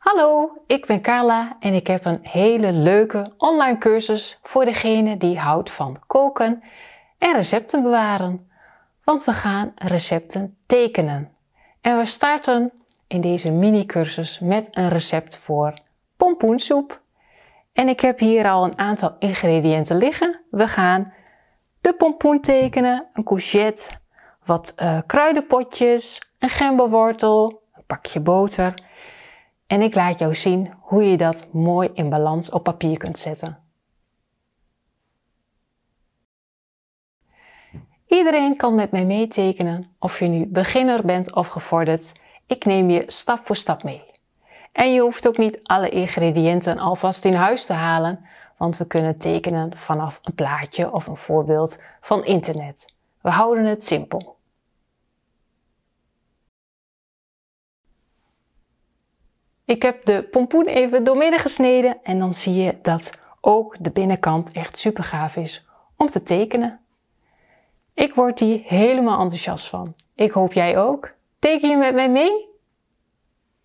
Hallo, ik ben Carla en ik heb een hele leuke online cursus voor degene die houdt van koken en recepten bewaren. Want we gaan recepten tekenen. En we starten in deze mini-cursus met een recept voor pompoensoep. En ik heb hier al een aantal ingrediënten liggen. We gaan de pompoen tekenen, een courgette, wat eh, kruidenpotjes, een gemberwortel, een pakje boter en ik laat jou zien hoe je dat mooi in balans op papier kunt zetten. Iedereen kan met mij meetekenen, of je nu beginner bent of gevorderd. Ik neem je stap voor stap mee. En je hoeft ook niet alle ingrediënten alvast in huis te halen, want we kunnen tekenen vanaf een plaatje of een voorbeeld van internet. We houden het simpel. Ik heb de pompoen even doormidden gesneden en dan zie je dat ook de binnenkant echt super gaaf is om te tekenen. Ik word hier helemaal enthousiast van. Ik hoop jij ook. Teken je met mij mee?